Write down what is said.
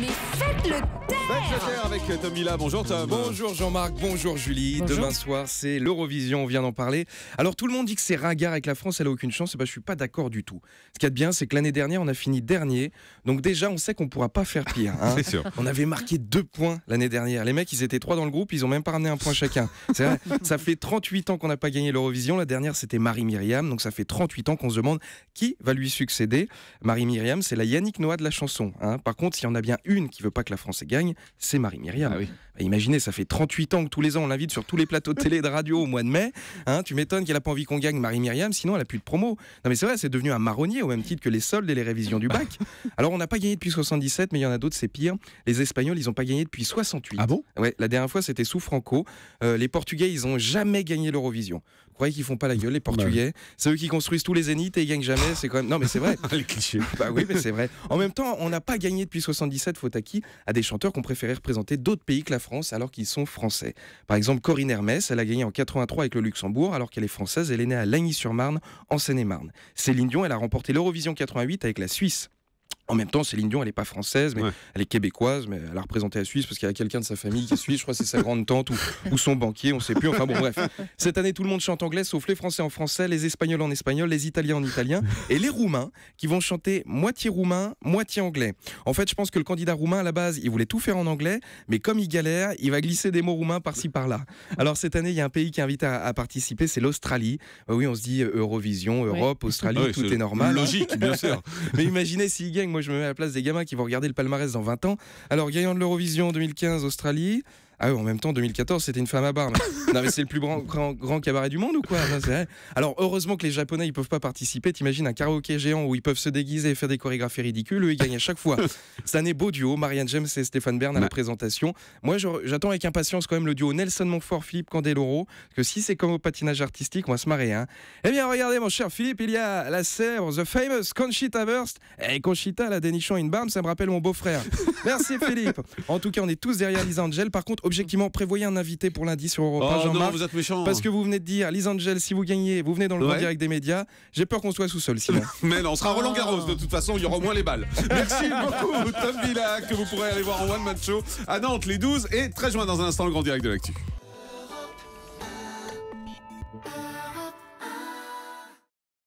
Mais faites le euh, Bonjour Bonjour Jean-Marc, bonjour Julie. Demain soir, c'est l'Eurovision, on vient d'en parler. Alors tout le monde dit que c'est ringard avec la France, elle a aucune chance. Et eh ben, je suis pas d'accord du tout. Ce qu'il y a de bien, c'est que l'année dernière, on a fini dernier. Donc déjà, on sait qu'on pourra pas faire pire. Hein. c'est sûr. On avait marqué deux points l'année dernière. Les mecs, ils étaient trois dans le groupe, ils ont même pas ramené un point chacun. C'est vrai, ça fait 38 ans qu'on n'a pas gagné l'Eurovision. La dernière, c'était Marie-Myriam. Donc ça fait 38 ans qu'on se demande qui va lui succéder. Marie-Myriam, c'est la Yannick Noah de la chanson. Hein. Par contre, il y en a bien une qui veut pas que la France gagne, c'est Marie Myriam. Ah bah, imaginez, ça fait 38 ans que tous les ans on l'invite sur tous les plateaux de télé et de radio au mois de mai. Hein, tu m'étonnes qu'elle a pas envie qu'on gagne Marie Myriam, sinon elle a plus de promo. Non mais c'est vrai, c'est devenu un marronnier au même titre que les soldes et les révisions du bac. Alors on n'a pas gagné depuis 77, mais il y en a d'autres, c'est pire. Les Espagnols, ils ont pas gagné depuis 68. Ah bon Ouais, la dernière fois c'était sous Franco. Euh, les Portugais, ils ont jamais gagné l'Eurovision. Vous croyez qu'ils font pas la gueule les Portugais bah C'est eux qui construisent tous les zéniths et ils gagnent jamais. C'est quand non mais c'est vrai. les clichés. Bah oui, mais c'est vrai. En même temps, on n'a pas gagné depuis 77 faut a à des chanteurs qu'on préféré représenter d'autres pays que la France alors qu'ils sont français. Par exemple, Corinne Hermès, elle a gagné en 83 avec le Luxembourg alors qu'elle est française, elle est née à Lagny-sur-Marne en Seine-et-Marne. Céline Dion, elle a remporté l'Eurovision 88 avec la Suisse. En même temps, Céline Dion, elle n'est pas française, mais elle est québécoise, mais elle a représenté la Suisse parce qu'il y a quelqu'un de sa famille qui est suisse, je crois que c'est sa grande tante ou, son banquier, on ne sait plus. Enfin bon, bref. Cette année, tout le monde chante anglais, sauf les Français en français, les Espagnols en espagnol, les Italiens en italien et les Roumains qui vont chanter moitié roumain, moitié anglais. En fait, je pense que le candidat roumain, à la base, il voulait tout faire en anglais, mais comme il galère, il va glisser des mots roumains par-ci par-là. Alors cette année, il y a un pays qui invite à, participer, c'est l'Australie. Euh, oui, on se dit Eurovision, Europe, Australie, ah tout est, normal. Logique, bien sûr. mais imaginez s'il gagne moi je me mets à la place des gamins qui vont regarder le palmarès dans 20 ans. Alors, gagnant de l'Eurovision 2015, Australie. Ah en même temps, 2014, c'était une femme à barbe. non, mais c'est le plus grand, grand, cabaret du monde ou quoi Alors, heureusement que les Japonais, ils peuvent pas participer. T'imagines un karaoké géant où ils peuvent se déguiser et faire des chorégraphies ridicules. Eux, ils gagnent à chaque fois. Cette année, beau duo, Marianne James et Stéphane Bern à la présentation. Moi, j'attends avec impatience quand même le duo Nelson Montfort, Philippe Candeloro. Que si c'est comme au patinage artistique, on va se marrer. Hein. Eh bien, regardez, mon cher Philippe, il y a la sèvre, the famous Conchita Burst. Et eh, Conchita, la dénichant une barbe, ça me rappelle mon beau-frère. Merci, Philippe. En tout cas, on est tous derrière Lisa Angel. Par contre, objectivement, prévoyez un invité pour lundi sur Europa, oh, Jean-Marc. vous êtes méchant. Parce que vous venez de dire, Lise Angel, si vous gagnez, vous venez dans le grand direct des médias. J'ai peur qu'on soit sous sol sinon. Mais non, on sera Roland Garros. De toute façon, il y aura au moins les balles. Merci beaucoup, Tom Villa, que vous pourrez aller voir en One Man Show à Nantes les 12 et 13 juin dans un instant, le grand direct de l'actu.